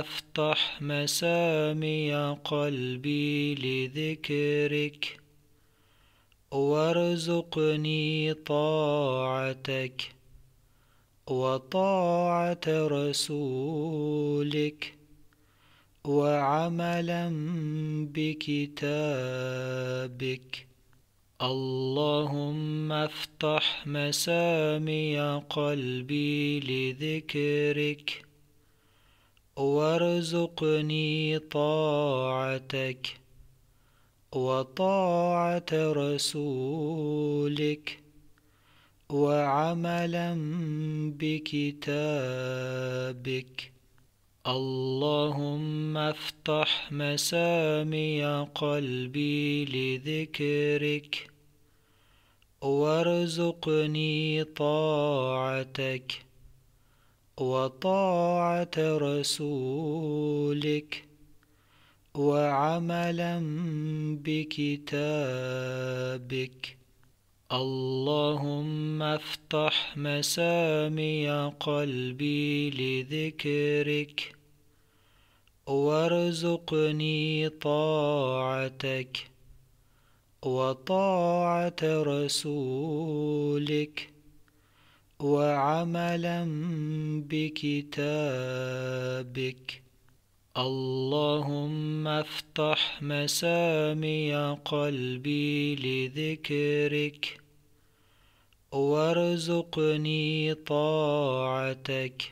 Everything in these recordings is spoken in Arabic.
أفتح مسامي قلبي لذكرك وارزقني طاعتك وطاعة رسولك وعملا بكتابك اللهم افتح مسامي قلبي لذكرك وارزقني طاعتك وطاعة رسولك وعملا بكتابك اللهم افتح مسامي قلبي لذكرك وارزقني طاعتك وطاعة رسولك وعملا بكتابك اللهم افتح مسامي قلبي لذكرك وارزقني طاعتك وطاعة رسولك وعملا بكتابك اللهم افتح مسامي قلبي لذكرك وارزقني طاعتك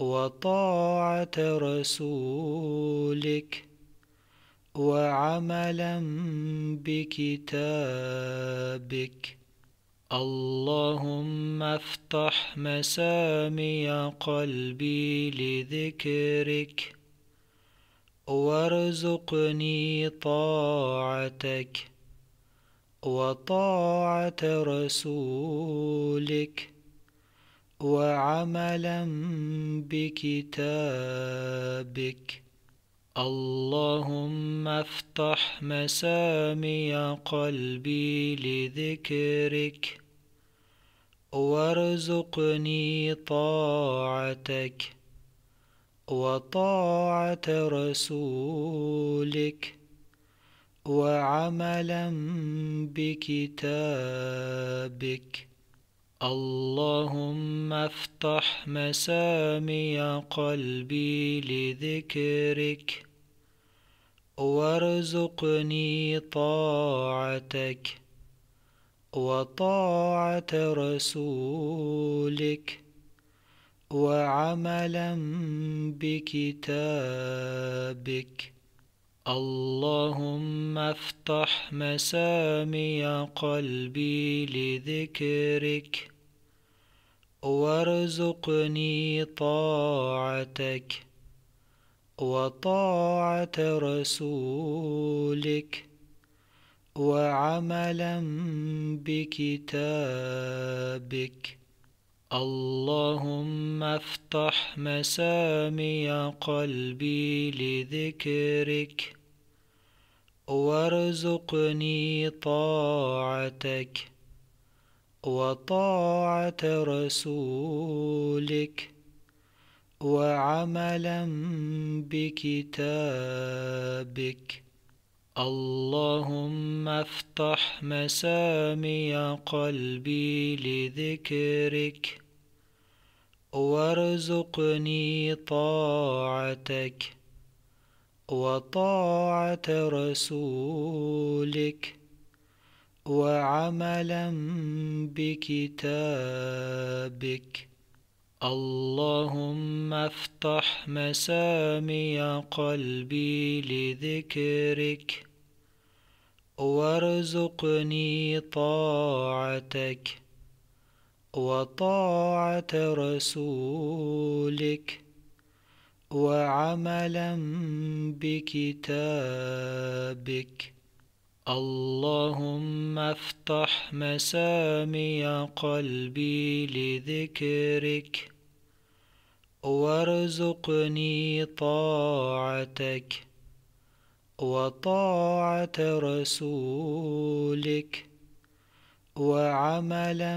وطاعة رسولك وعملا بكتابك اللهم افتح مسامي قلبي لذكرك وارزقني طاعتك وطاعة رسولك وعملا بكتابك اللهم افتح مسامي قلبي لذكرك وارزقني طاعتك وطاعة رسولك وعملا بكتابك اللهم افتح مسامي قلبي لذكرك وارزقني طاعتك وطاعة رسولك وعملا بكتابك اللهم افتح مسامي قلبي لذكرك وارزقني طاعتك وطاعة رسولك وعملا بكتابك اللهم افتح مسامي قلبي لذكرك وارزقني طاعتك وطاعة رسولك وعملا بكتابك اللهم افتح مسامي قلبي لذكرك وارزقني طاعتك وطاعة رسولك وعملا بكتابك اللهم افتح مسامي قلبي لذكرك وارزقني طاعتك وطاعة رسولك وعملا بكتابك اللهم افتح مسامي قلبي لذكرك وارزقني طاعتك وطاعة رسولك وعملا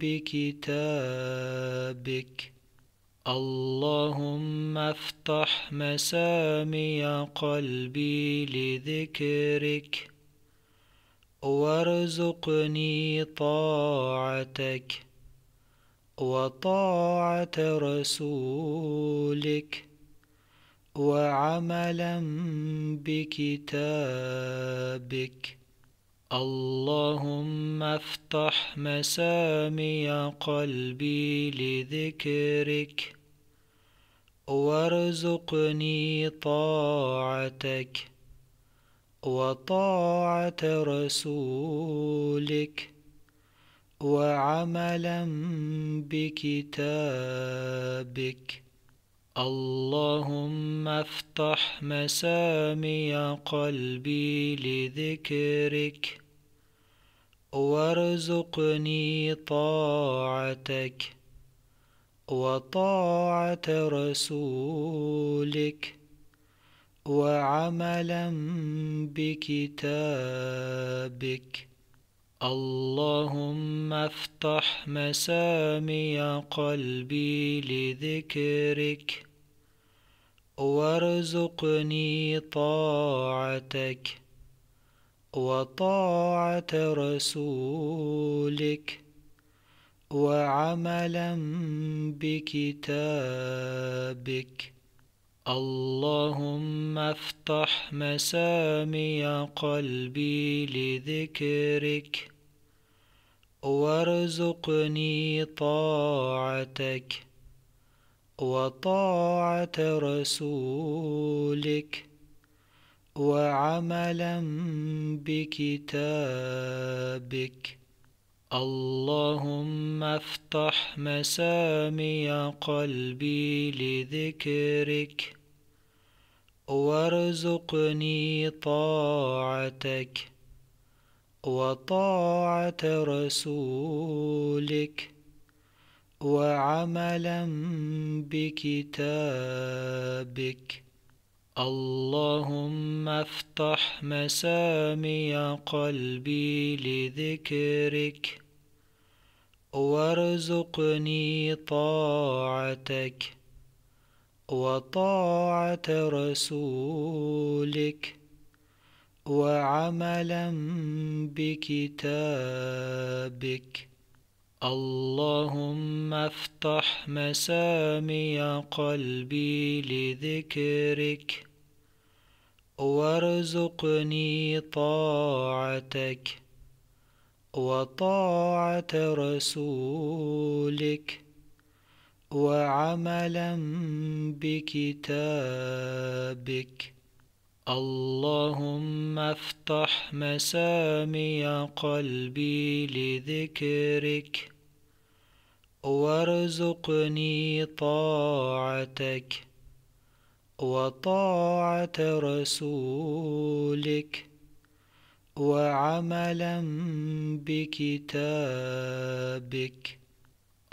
بكتابك اللهم افتح مسامي قلبي لذكرك وارزقني طاعتك وطاعة رسولك وعملا بكتابك اللهم افتح مسامي قلبي لذكرك وارزقني طاعتك وطاعة رسولك وعملا بكتابك اللهم افتح مسامي قلبي لذكرك وارزقني طاعتك وطاعة رسولك وعملا بكتابك اللهم افتح مسامي قلبي لذكرك وارزقني طاعتك وطاعة رسولك وعملا بكتابك اللهم افتح مسامي قلبي لذكرك وارزقني طاعتك وطاعة رسولك وعملا بكتابك اللهم افتح مسامي قلبي لذكرك وارزقني طاعتك وطاعة رسولك وعملا بكتابك اللهم افتح مسامي قلبي لذكرك وارزقني طاعتك وطاعة رسولك وعملا بكتابك اللهم افتح مسامي قلبي لذكرك وارزقني طاعتك وطاعة رسولك وعملا بكتابك اللهم افتح مسامي قلبي لذكرك وارزقني طاعتك وطاعة رسولك وعملا بكتابك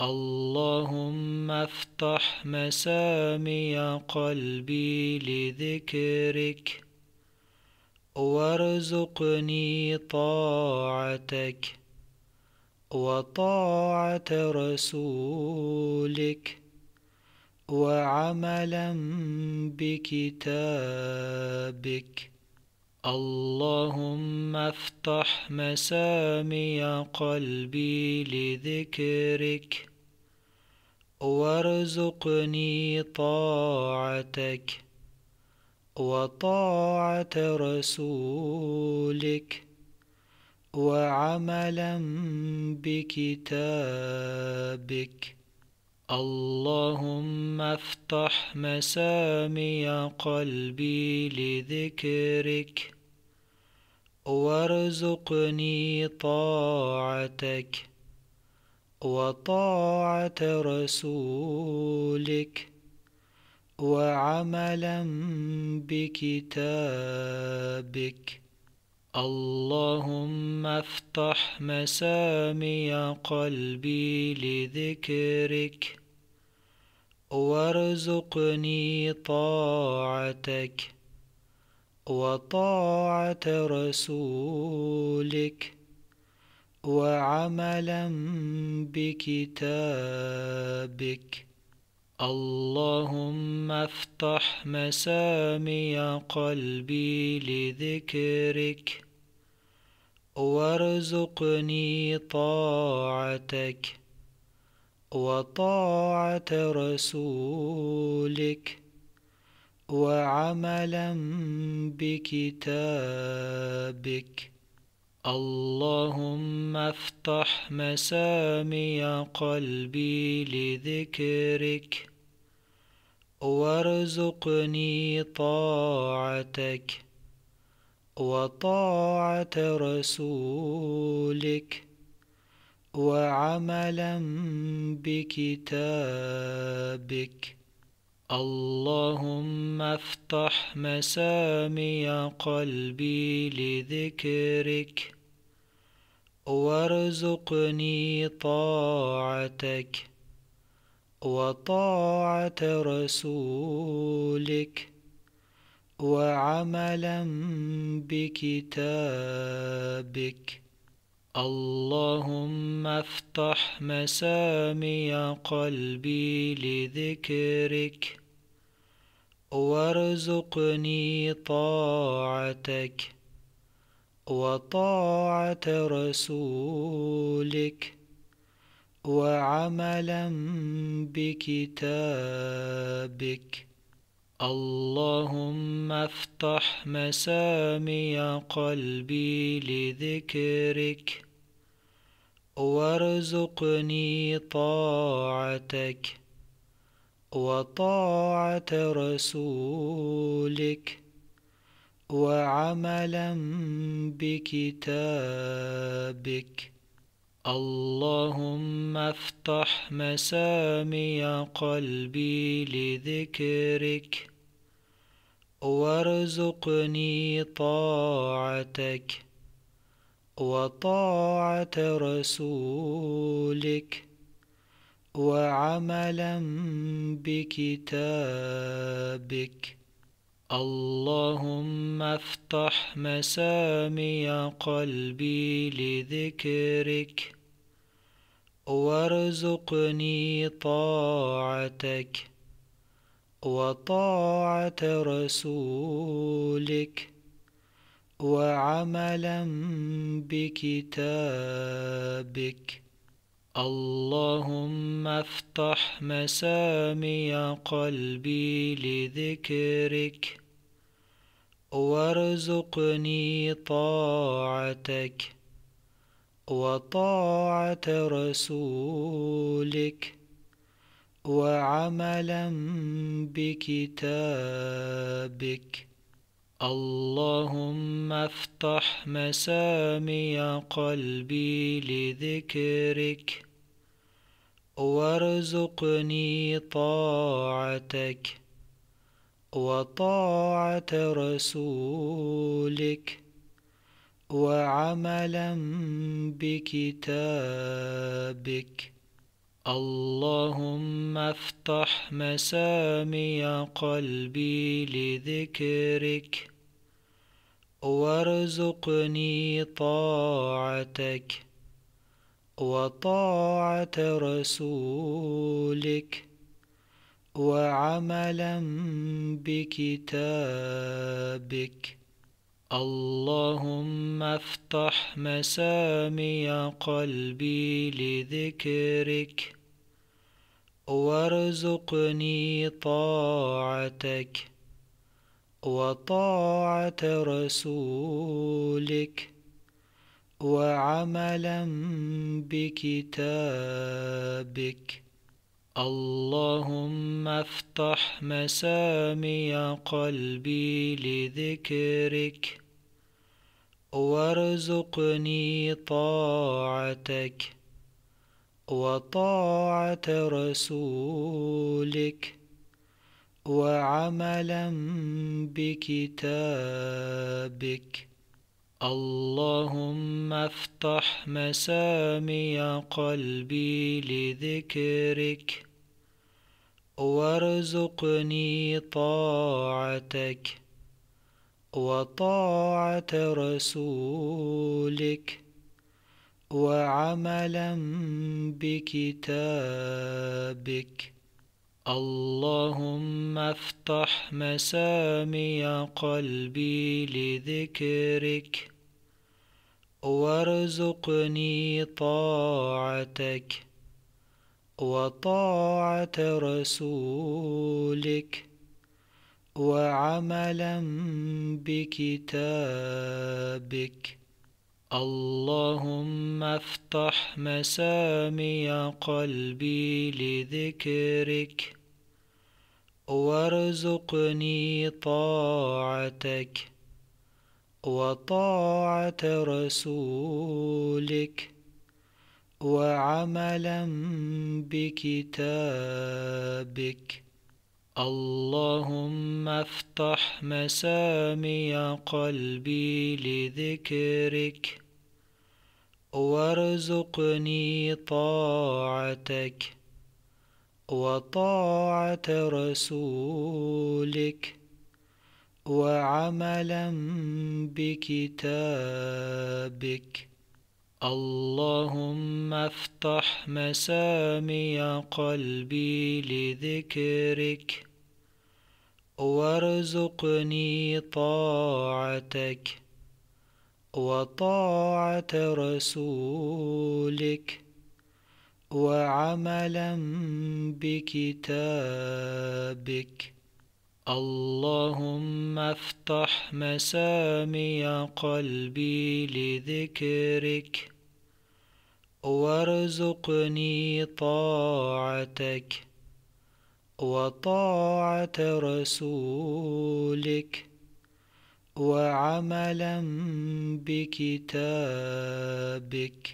اللهم افتح مسامي قلبي لذكرك وارزقني طاعتك وطاعة رسولك وعملا بكتابك اللهم افتح مسامي قلبي لذكرك وارزقني طاعتك وطاعة رسولك وعملا بكتابك اللهم افتح مسامي قلبي لذكرك وارزقني طاعتك وطاعة رسولك وعملا بكتابك اللهم افتح مسامي قلبي لذكرك وارزقني طاعتك وطاعة رسولك وعملا بكتابك اللهم افتح مسامي قلبي لذكرك وارزقني طاعتك وطاعة رسولك وعملا بكتابك اللهم افتح مسامي قلبي لذكرك وارزقني طاعتك وطاعة رسولك وعملا بكتابك اللهم افتح مسامي قلبي لذكرك وارزقني طاعتك وطاعة رسولك وعملا بكتابك اللهم افتح مسامي قلبي لذكرك وارزقني طاعتك وطاعة رسولك وعملا بكتابك اللهم افتح مسامي قلبي لذكرك وارزقني طاعتك وطاعة رسولك وعملا بكتابك اللهم افتح مسامي قلبي لذكرك وارزقني طاعتك وطاعة رسولك وعملا بكتابك اللهم افتح مسامي قلبي لذكرك وارزقني طاعتك وطاعة رسولك وعملا بكتابك اللهم افتح مسامي قلبي لذكرك وارزقني طاعتك وطاعة رسولك وعملا بكتابك اللهم افتح مسامي قلبي لذكرك وارزقني طاعتك وطاعة رسولك وعملا بكتابك اللهم افتح مسامي قلبي لذكرك وارزقني طاعتك وطاعة رسولك وعملا بكتابك اللهم افتح مسامي قلبي لذكرك وارزقني طاعتك وطاعة رسولك وعملا بكتابك اللهم افتح مسامي قلبي لذكرك وارزقني طاعتك وطاعة رسولك وعملا بكتابك اللهم افتح مسامي قلبي لذكرك وارزقني طاعتك وطاعة رسولك وعملا بكتابك اللهم افتح مسامي قلبي لذكرك وارزقني طاعتك وطاعة رسولك وعملا بكتابك اللهم افتح مسامي قلبي لذكرك وارزقني طاعتك وطاعة رسولك وعملا بكتابك اللهم افتح مسامي قلبي لذكرك وارزقني طاعتك وطاعة رسولك وعملا بكتابك اللهم افتح مسامي قلبي لذكرك وارزقني طاعتك وطاعة رسولك وعملا بكتابك اللهم افتح مسامي قلبي لذكرك وارزقني طاعتك وطاعة رسولك وعملا بكتابك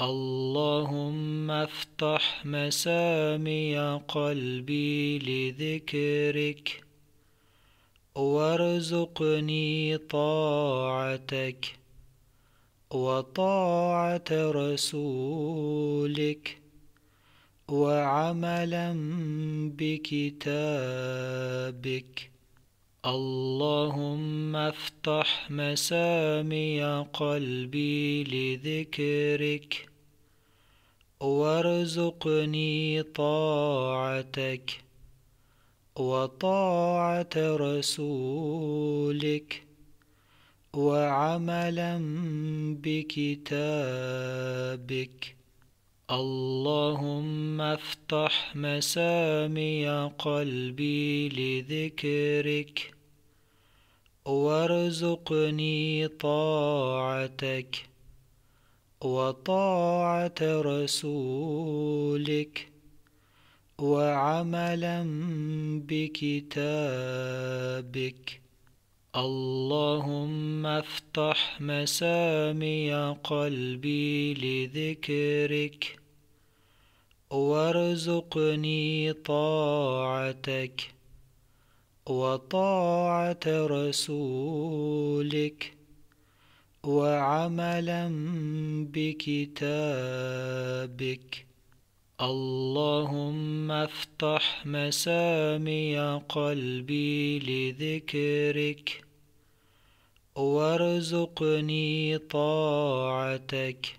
اللهم افتح مسامي قلبي لذكرك وارزقني طاعتك وطاعة رسولك وعملا بكتابك اللهم افتح مسامي قلبي لذكرك وارزقني طاعتك وطاعة رسولك وعملا بكتابك اللهم افتح مسامي قلبي لذكرك وارزقني طاعتك وطاعة رسولك وعملا بكتابك اللهم افتح مسامي قلبي لذكرك وارزقني طاعتك وطاعة رسولك وعملا بكتابك اللهم افتح مسامي قلبي لذكرك وارزقني طاعتك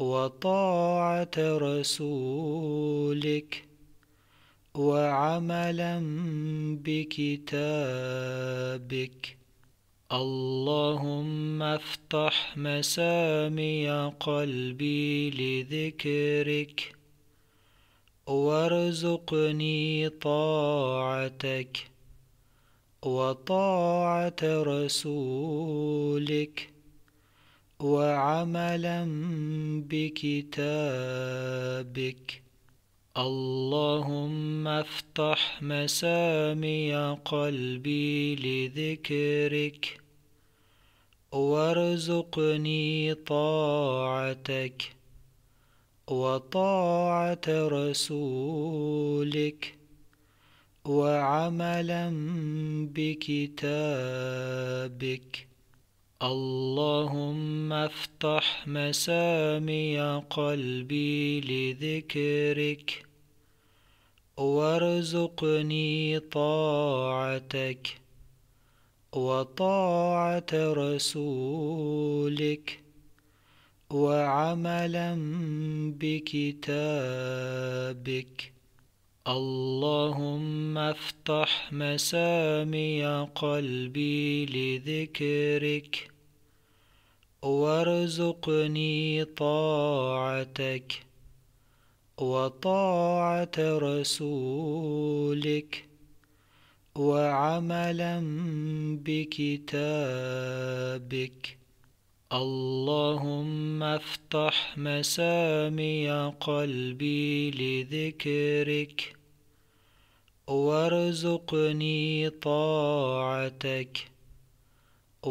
وطاعة رسولك وعملا بكتابك اللهم افتح مسامي قلبي لذكرك وارزقني طاعتك وطاعة رسولك وعملا بكتابك اللهم افتح مسامي قلبي لذكرك وارزقني طاعتك وطاعة رسولك وعملا بكتابك اللهم افتح مسامي قلبي لذكرك وارزقني طاعتك وطاعة رسولك وعملا بكتابك اللهم افتح مسامي قلبي لذكرك وارزقني طاعتك وطاعة رسولك وعملا بكتابك اللهم افتح مسامي قلبي لذكرك وارزقني طاعتك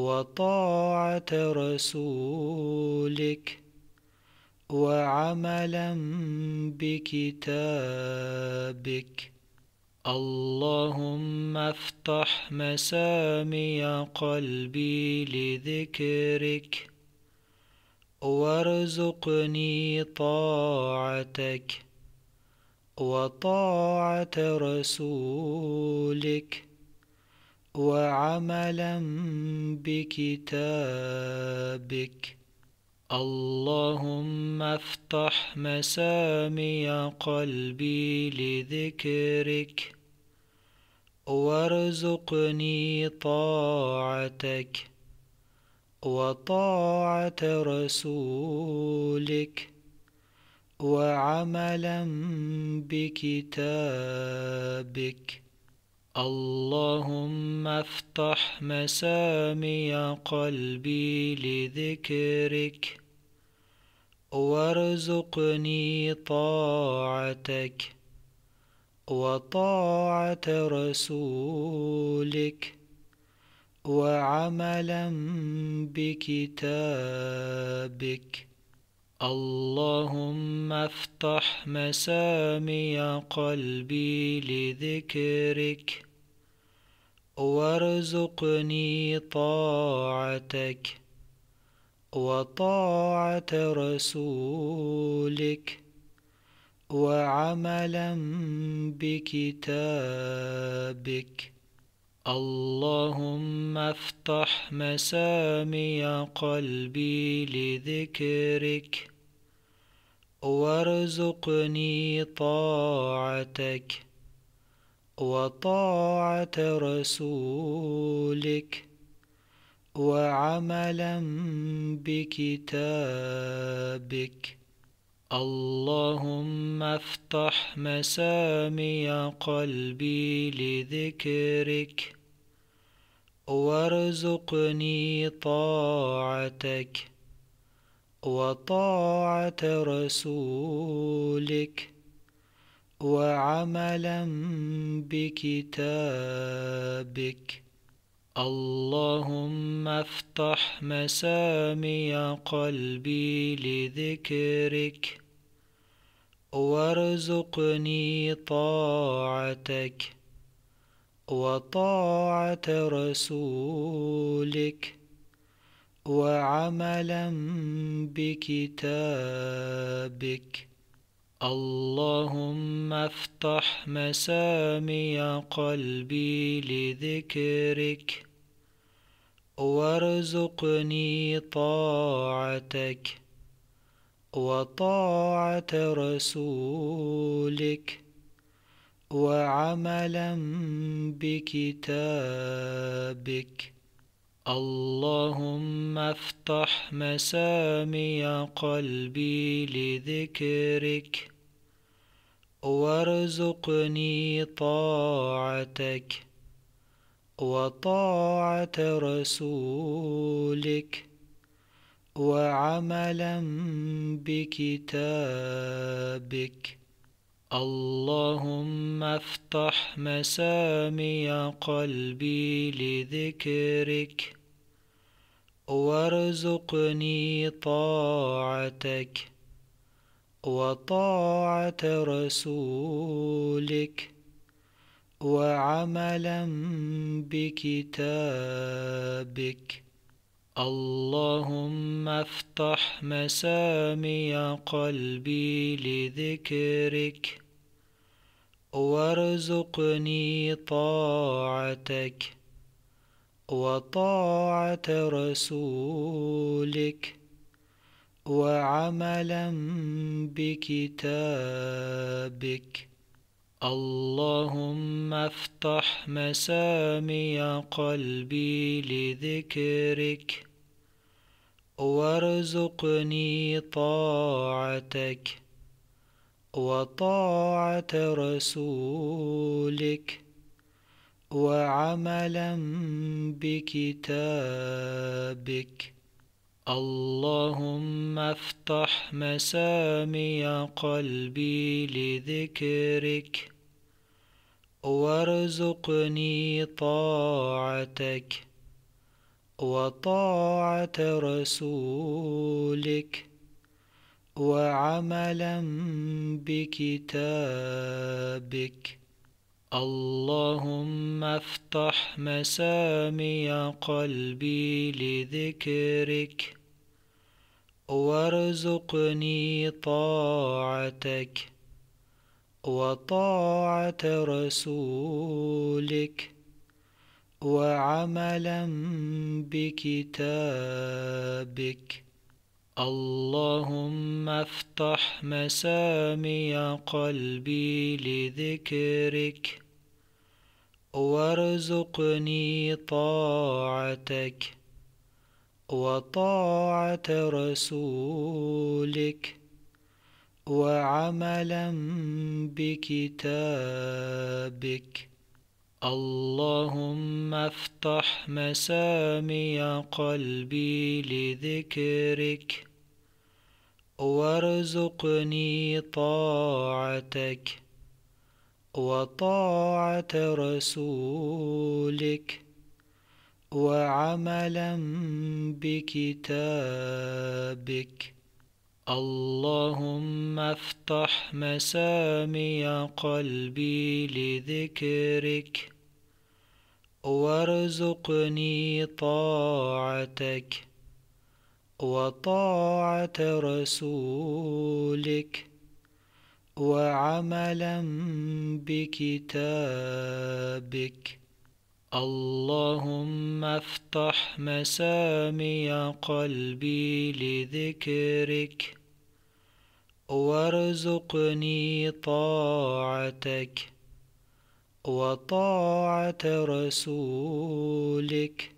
وطاعة رسولك وعملا بكتابك اللهم افتح مسامي قلبي لذكرك وارزقني طاعتك وطاعة رسولك وعملا بكتابك اللهم افتح مسامي قلبي لذكرك وارزقني طاعتك وطاعة رسولك وعملا بكتابك اللهم افتح مسامي قلبي لذكرك وارزقني طاعتك وطاعة رسولك وعملا بكتابك اللهم افتح مسامي قلبي لذكرك وارزقني طاعتك وطاعة رسولك وعملا بكتابك اللهم افتح مسامي قلبي لذكرك وارزقني طاعتك وطاعة رسولك وعملا بكتابك اللهم افتح مسامي قلبي لذكرك وارزقني طاعتك وطاعة رسولك وعملا بكتابك اللهم افتح مسامي قلبي لذكرك وارزقني طاعتك وطاعة رسولك وعملا بكتابك اللهم افتح مسامي قلبي لذكرك وارزقني طاعتك وطاعة رسولك وعملا بكتابك اللهم افتح مسامي قلبي لذكرك وارزقني طاعتك وطاعة رسولك وعملا بكتابك اللهم افتح مسامي قلبي لذكرك وارزقني طاعتك وطاعة رسولك وعملا بكتابك اللهم افتح مسامي قلبي لذكرك وارزقني طاعتك وطاعة رسولك وعملا بكتابك اللهم افتح مسامي قلبي لذكرك وارزقني طاعتك وطاعة رسولك وعملا بكتابك اللهم افتح مسامي قلبي لذكرك وارزقني طاعتك وطاعة رسولك وعملا بكتابك اللهم افتح مسامي قلبي لذكرك وارزقني طاعتك وطاعة رسولك وعملا بكتابك اللهم افتح مسامي قلبي لذكرك وارزقني طاعتك وطاعة رسولك وعملا بكتابك اللهم افتح مسامي قلبي لذكرك وارزقني طاعتك وطاعة رسولك وعملا بكتابك اللهم افتح مسامي قلبي لذكرك وارزقني طاعتك وطاعة رسولك وعملا بكتابك اللهم افتح مسامي قلبي لذكرك وارزقني طاعتك وطاعة رسولك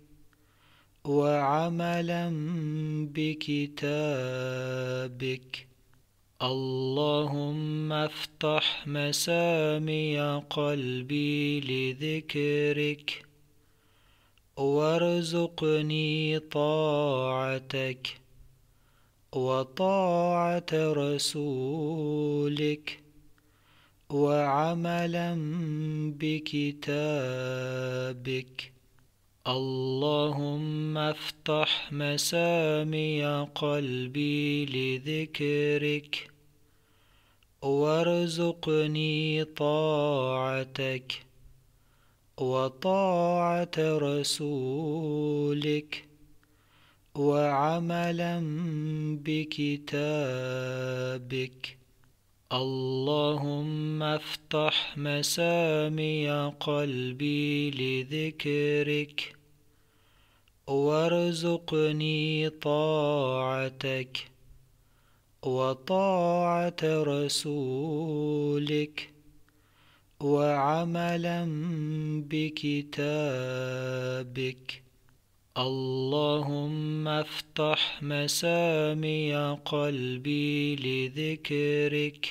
وعملا بكتابك اللهم افتح مسامي قلبي لذكرك وارزقني طاعتك وطاعة رسولك وعملا بكتابك اللهم افتح مسامي قلبي لذكرك وارزقني طاعتك وطاعة رسولك وعملا بكتابك اللهم افتح مسامي قلبي لذكرك وارزقني طاعتك وطاعة رسولك وعملا بكتابك اللهم افتح مسامي قلبي لذكرك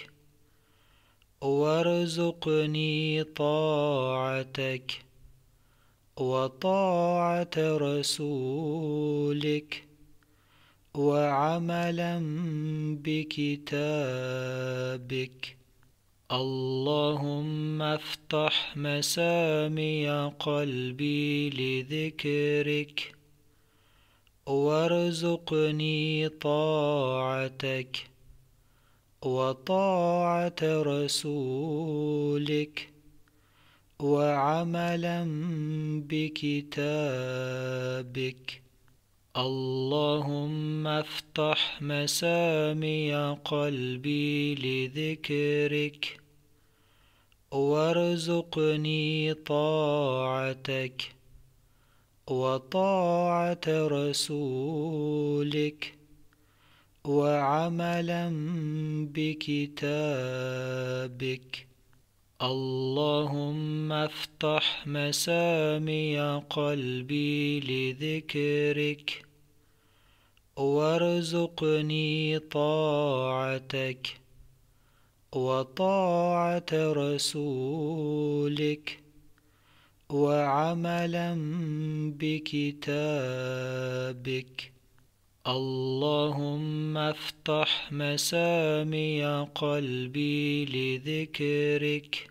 وارزقني طاعتك وطاعة رسولك وعملا بكتابك اللهم افتح مسامي قلبي لذكرك وارزقني طاعتك وطاعة رسولك وعملا بكتابك اللهم افتح مسامي قلبي لذكرك وارزقني طاعتك وطاعة رسولك وعملا بكتابك اللهم افتح مسامي قلبي لذكرك وارزقني طاعتك وطاعة رسولك وعملا بكتابك اللهم افتح مسامي قلبي لذكرك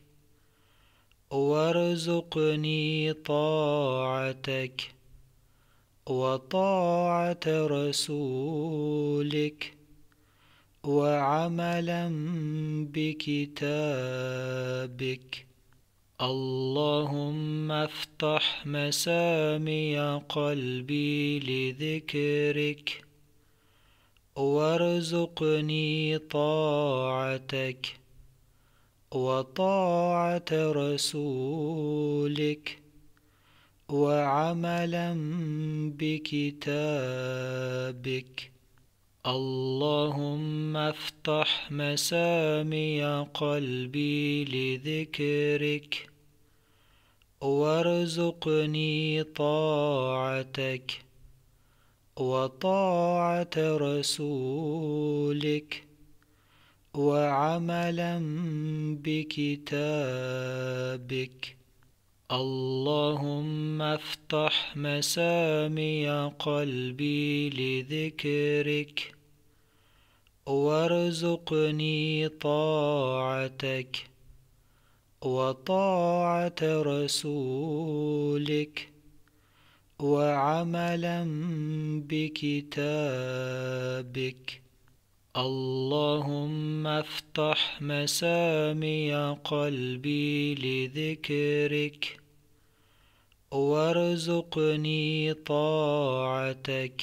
وارزقني طاعتك وطاعة رسولك وعملا بكتابك اللهم افتح مسامي قلبي لذكرك وارزقني طاعتك وطاعة رسولك وعملا بكتابك اللهم افتح مسامي قلبي لذكرك وارزقني طاعتك وطاعة رسولك وعملا بكتابك اللهم افتح مسامي قلبي لذكرك وارزقني طاعتك وطاعة رسولك وعملا بكتابك اللهم افتح مسامي قلبي لذكرك وارزقني طاعتك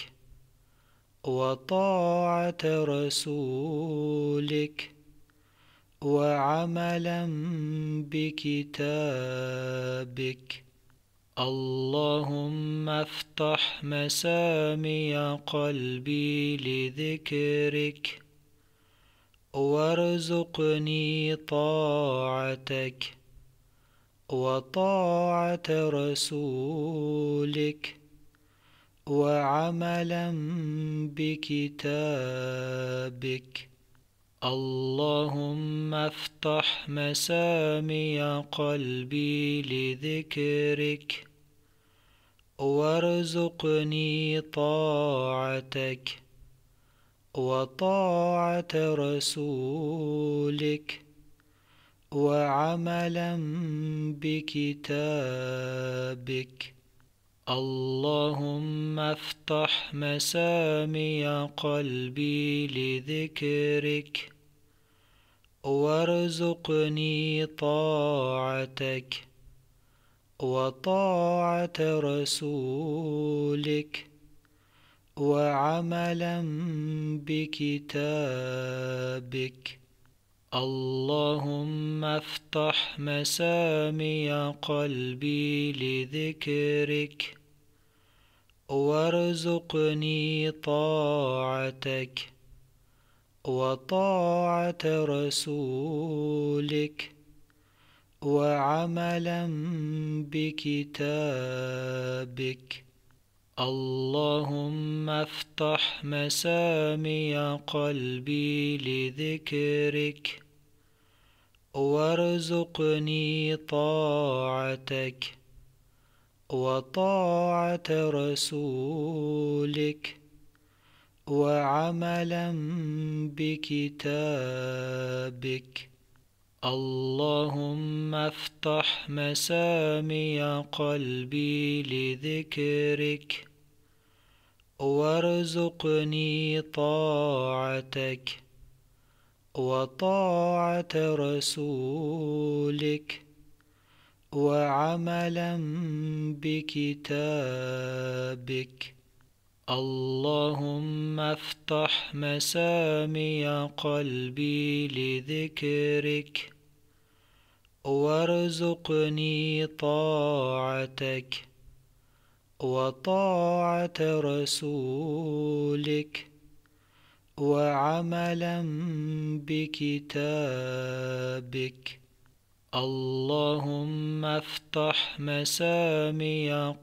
وطاعة رسولك وعملا بكتابك اللهم افتح مسامي قلبي لذكرك وارزقني طاعتك وطاعة رسولك وعملا بكتابك اللهم افتح مسامي قلبي لذكرك وارزقني طاعتك وطاعة رسولك وعملا بكتابك اللهم افتح مسامي قلبي لذكرك وارزقني طاعتك وطاعة رسولك وعملا بكتابك اللهم افتح مسامي قلبي لذكرك وارزقني طاعتك وطاعة رسولك وعملا بكتابك اللهم افتح مسامي قلبي لذكرك وارزقني طاعتك وطاعة رسولك وعملا بكتابك اللهم افتح مسامي قلبي لذكرك وارزقني طاعتك وطاعة رسولك وعملا بكتابك اللهم افتح مسامي قلبي لذكرك وارزقني طاعتك وطاعة رسولك وعملا بكتابك اللهم افتح مسامي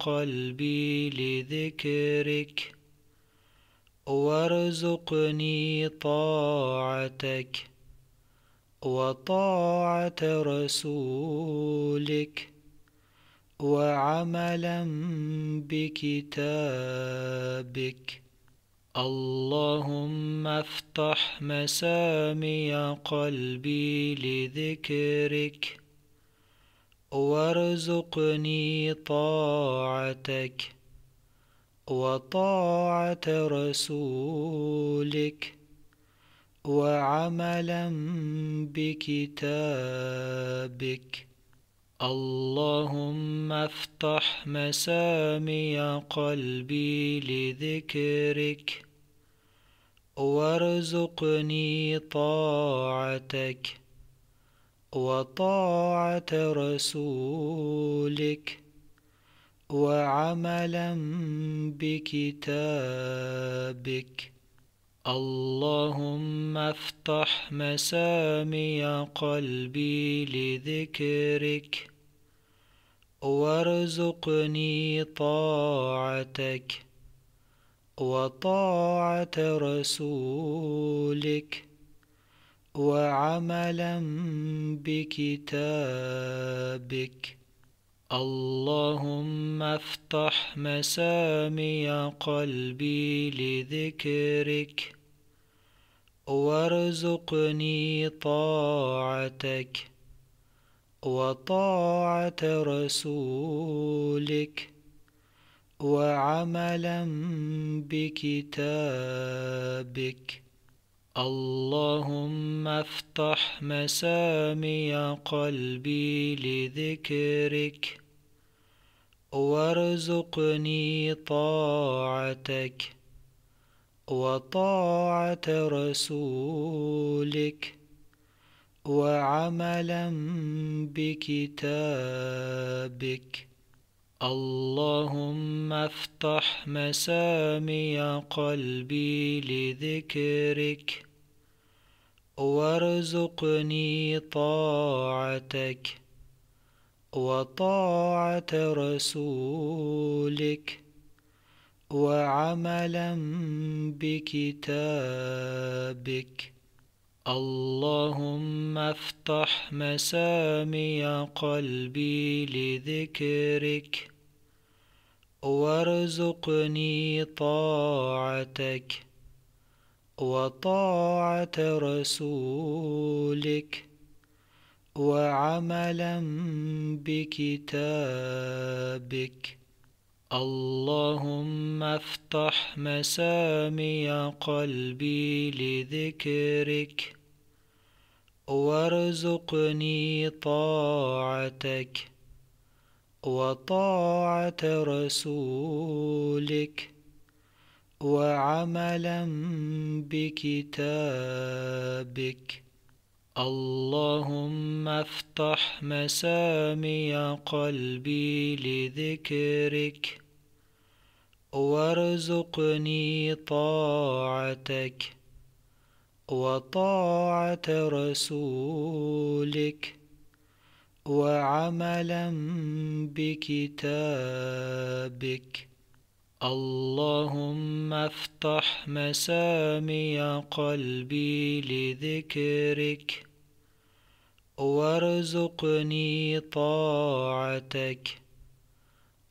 قلبي لذكرك وارزقني طاعتك وطاعة رسولك وعملا بكتابك اللهم افتح مسامي قلبي لذكرك وارزقني طاعتك وطاعة رسولك وعملا بكتابك اللهم افتح مسامي قلبي لذكرك وارزقني طاعتك وطاعة رسولك وعملا بكتابك اللهم افتح مسامي قلبي لذكرك وارزقني طاعتك وطاعة رسولك وعملا بكتابك اللهم افتح مسامي قلبي لذكرك وارزقني طاعتك وطاعة رسولك وعملا بكتابك اللهم افتح مسامي قلبي لذكرك وارزقني طاعتك وطاعة رسولك وعملا بكتابك اللهم افتح مسامي قلبي لذكرك وارزقني طاعتك وطاعة رسولك وعملا بكتابك اللهم افتح مسامي قلبي لذكرك وارزقني طاعتك وطاعة رسولك وعملا بكتابك اللهم افتح مسامي قلبي لذكرك وارزقني طاعتك وطاعة رسولك وعملا بكتابك اللهم افتح مسامي قلبي لذكرك وارزقني طاعتك وطاعة رسولك وعملا بكتابك اللهم افتح مسامي قلبي لذكرك وارزقني طاعتك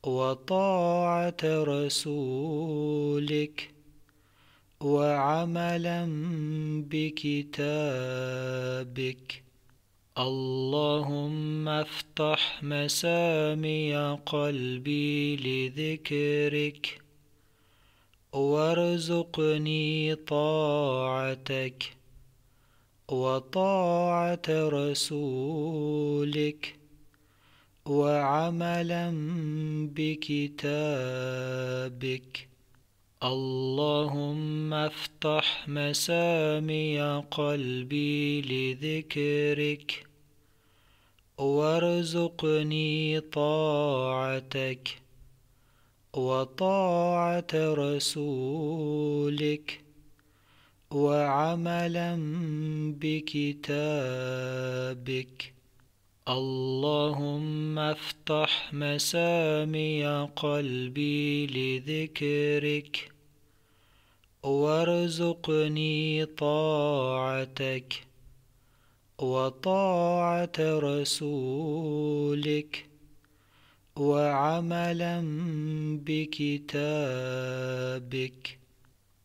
وطاعة رسولك وعملا بكتابك اللهم افتح مسامي قلبي لذكرك وارزقني طاعتك وطاعة رسولك وعملا بكتابك اللهم افتح مسامي قلبي لذكرك وارزقني طاعتك وطاعة رسولك وعملا بكتابك اللهم افتح مسامي قلبي لذكرك وارزقني طاعتك وطاعة رسولك وعملا بكتابك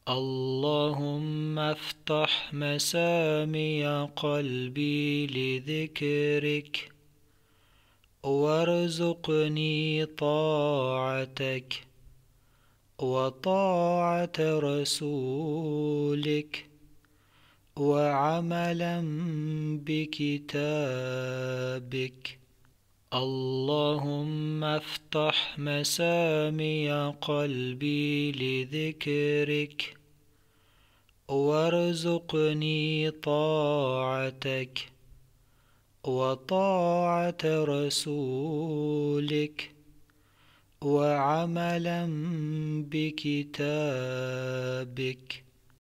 اللهم افتح مسامي قلبي لذكرك وارزقني طاعتك وطاعة رسولك وعملا بكتابك اللهم افتح مسامي قلبي لذكرك وارزقني طاعتك وطاعة رسولك وعملا بكتابك